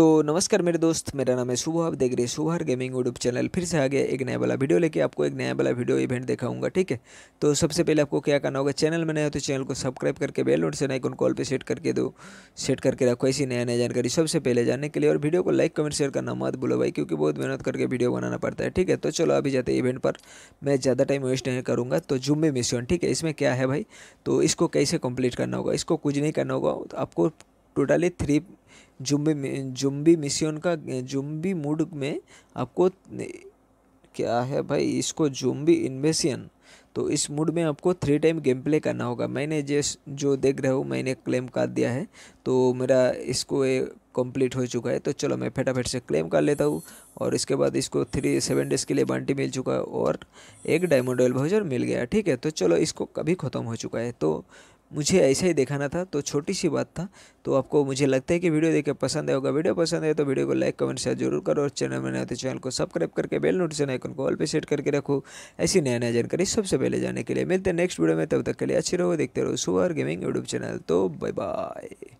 तो नमस्कार मेरे दोस्त मेरा नाम है सुबह आप देख रहे हैं सुबहर गेमिंग यूट्यूब चैनल फिर से आ गया एक नया वाला वीडियो लेके आपको एक नया वाला वीडियो इवेंट दिखाऊंगा ठीक है तो सबसे पहले आपको क्या करना होगा चैनल में नया हो तो चैनल को सब्सक्राइब करके बेल नोटिफिकेशन आइकन कॉल पर सेट करके दो सेट करके रखो ऐसी नया नया जानकारी सबसे पहले जानने के लिए और वीडियो को लाइक कमेंट शेयर करना मत बोलो भाई क्योंकि बहुत मेहनत करके वीडियो बनाना पड़ता है ठीक है तो चलो अभी जाते इवेंट पर मैं ज़्यादा टाइम वेस्ट नहीं करूँगा तो जुम्मे मिशन ठीक है इसमें क्या है भाई तो इसको कैसे कंप्लीट करना होगा इसको कुछ नहीं करना होगा आपको totally three zombie zombie mission का जुम्बी मूड में आपको क्या है भाई इसको जुम्बी इन्वेशन तो इस मूड में आपको थ्री टाइम गेम प्ले करना होगा मैंने जिस जो देख रहे हो मैंने क्लेम कर दिया है तो मेरा इसको कंप्लीट हो चुका है तो चलो मैं फटाफट से क्लेम कर लेता हूँ और इसके बाद इसको थ्री सेवन डेज़ के लिए बांटी मिल चुका है और एक डायमंड ऑयल भाउजर मिल गया ठीक है तो चलो इसको कभी ख़त्म हो चुका है तो मुझे ऐसा ही दिखाना था तो छोटी सी बात था तो आपको मुझे लगता है कि वीडियो देखकर पसंद आए होगा वीडियो पसंद आए तो वीडियो को लाइक कमेंट शेयर जरूर करो और चैनल में नए तो चैनल को सब्सक्राइब करके बेल नोटिफिकेशन आइकन को ऑल पे सेट करके रखो ऐसी नया नया जानकारी सबसे पहले जाने के लिए मिलते हैं नेक्स्ट वीडियो में तब तक के लिए अच्छे रहो देखते रहो सुअर गेमिंग यूट्यूब चैनल तो बाय बाय